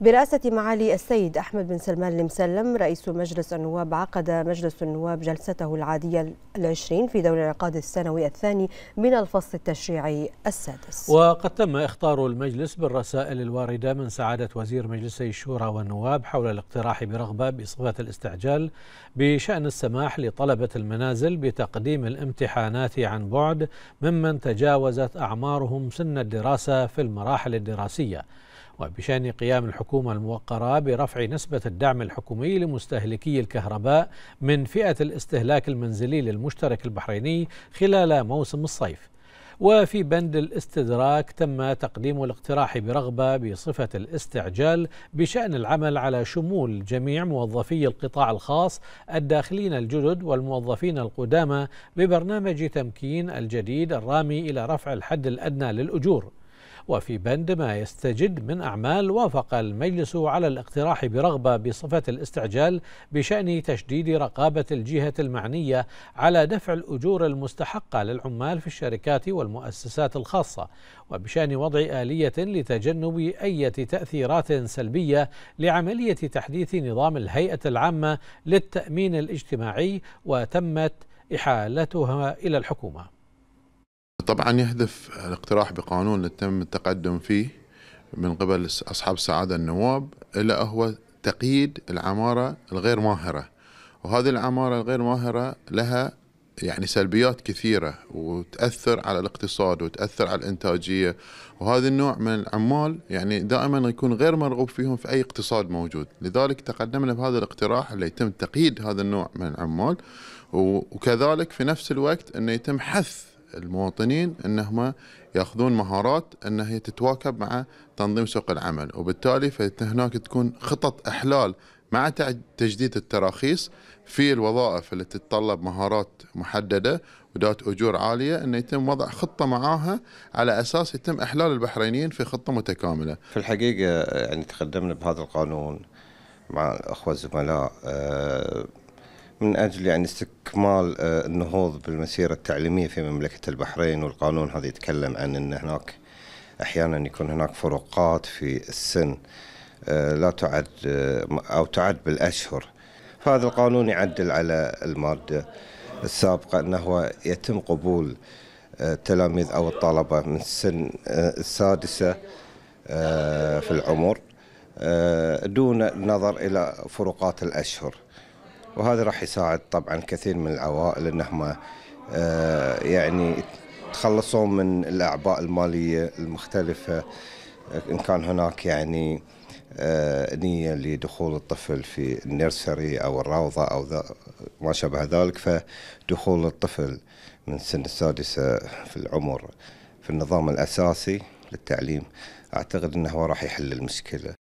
برئاسة معالي السيد أحمد بن سلمان المسلم رئيس مجلس النواب عقد مجلس النواب جلسته العادية العشرين في دور العقاد السنوي الثاني من الفصل التشريعي السادس وقد تم اختار المجلس بالرسائل الواردة من سعادة وزير مجلسي الشورى والنواب حول الاقتراح برغبة بصفة الاستعجال بشأن السماح لطلبة المنازل بتقديم الامتحانات عن بعد ممن تجاوزت أعمارهم سن الدراسة في المراحل الدراسية وبشأن قيام الحكومة الموقرة برفع نسبة الدعم الحكومي لمستهلكي الكهرباء من فئة الاستهلاك المنزلي للمشترك البحريني خلال موسم الصيف وفي بند الاستدراك تم تقديم الاقتراح برغبة بصفة الاستعجال بشأن العمل على شمول جميع موظفي القطاع الخاص الداخلين الجدد والموظفين القدامى ببرنامج تمكين الجديد الرامي إلى رفع الحد الأدنى للأجور وفي بند ما يستجد من أعمال وافق المجلس على الاقتراح برغبة بصفة الاستعجال بشأن تشديد رقابة الجهة المعنية على دفع الأجور المستحقة للعمال في الشركات والمؤسسات الخاصة وبشأن وضع آلية لتجنب أي تأثيرات سلبية لعملية تحديث نظام الهيئة العامة للتأمين الاجتماعي وتمت إحالتها إلى الحكومة طبعا يهدف الاقتراح بقانون تم التقدم فيه من قبل أصحاب السعادة النواب إلا هو تقييد العمارة الغير ماهرة وهذه العمارة الغير ماهرة لها يعني سلبيات كثيرة وتأثر على الاقتصاد وتأثر على الإنتاجية وهذا النوع من العمال يعني دائما يكون غير مرغوب فيهم في أي اقتصاد موجود لذلك تقدمنا بهذا الاقتراح اللي يتم تقييد هذا النوع من العمال وكذلك في نفس الوقت أنه يتم حث المواطنين انهم ياخذون مهارات انها هي تتواكب مع تنظيم سوق العمل وبالتالي فهناك تكون خطط احلال مع تجديد التراخيص في الوظائف اللي تتطلب مهارات محدده وذات اجور عاليه انه يتم وضع خطه معاها على اساس يتم احلال البحرينيين في خطه متكامله. في الحقيقه يعني تقدمنا بهذا القانون مع الاخوه الزملاء آه، من اجل يعني استكمال آه، النهوض بالمسيرة التعليمية في مملكة البحرين والقانون هذا يتكلم عن أن هناك أحيانا يكون هناك فروقات في السن آه، لا تعد آه، أو تعد بالأشهر فهذا القانون يعدل على المادة السابقة أنه يتم قبول التلاميذ أو الطلبة من السن السادسة في العمر دون النظر إلى فروقات الأشهر وهذا راح يساعد طبعا كثير من العوائل انهم آه، يعني يتخلصون من الاعباء الماليه المختلفه ان كان هناك يعني آه، نية لدخول الطفل في النيرسري أو الروضة أو ما شابه ذلك فدخول الطفل من السن السادسة في العمر في النظام الأساسي للتعليم أعتقد أنه راح يحل المشكلة